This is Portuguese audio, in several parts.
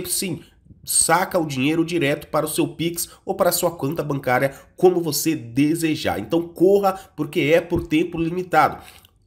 você sim saca o dinheiro direto para o seu Pix ou para a sua conta bancária, como você desejar. Então corra, porque é por tempo limitado.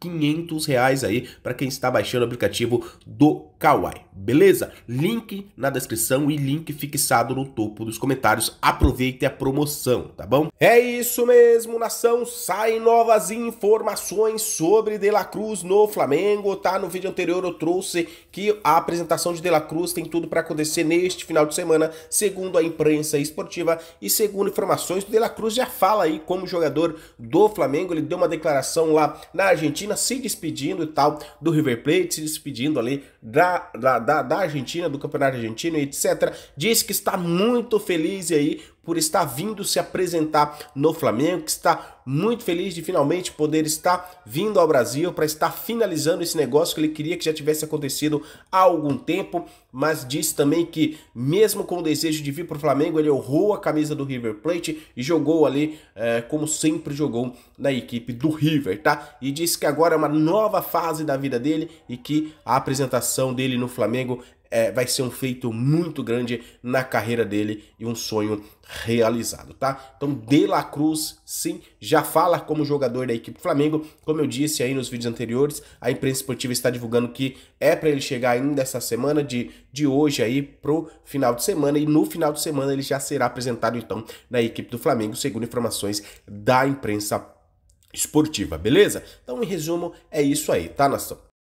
500 reais aí para quem está baixando o aplicativo do Kawai, beleza? Link na descrição e link fixado no topo dos comentários. Aproveite a promoção, tá bom? É isso mesmo, nação. Saem novas informações sobre De La Cruz no Flamengo, tá? No vídeo anterior eu trouxe que a apresentação de De La Cruz tem tudo para acontecer neste final de semana, segundo a imprensa esportiva e segundo informações, o De La Cruz já fala aí como jogador do Flamengo, ele deu uma declaração lá na Argentina Argentina se despedindo e tal do River Plate, se despedindo ali da, da, da, Argentina, do Campeonato Argentino, e etc. Diz que está muito feliz aí por estar vindo se apresentar no Flamengo, que está muito feliz de finalmente poder estar vindo ao Brasil para estar finalizando esse negócio que ele queria que já tivesse acontecido há algum tempo, mas disse também que mesmo com o desejo de vir para o Flamengo, ele honrou a camisa do River Plate e jogou ali é, como sempre jogou na equipe do River, tá? E disse que agora é uma nova fase da vida dele e que a apresentação dele no Flamengo é, vai ser um feito muito grande na carreira dele e um sonho realizado, tá? Então, De La Cruz, sim, já fala como jogador da equipe do Flamengo. Como eu disse aí nos vídeos anteriores, a imprensa esportiva está divulgando que é para ele chegar ainda essa semana, de, de hoje aí pro final de semana, e no final de semana ele já será apresentado, então, na equipe do Flamengo, segundo informações da imprensa esportiva, beleza? Então, em resumo, é isso aí, tá, nação?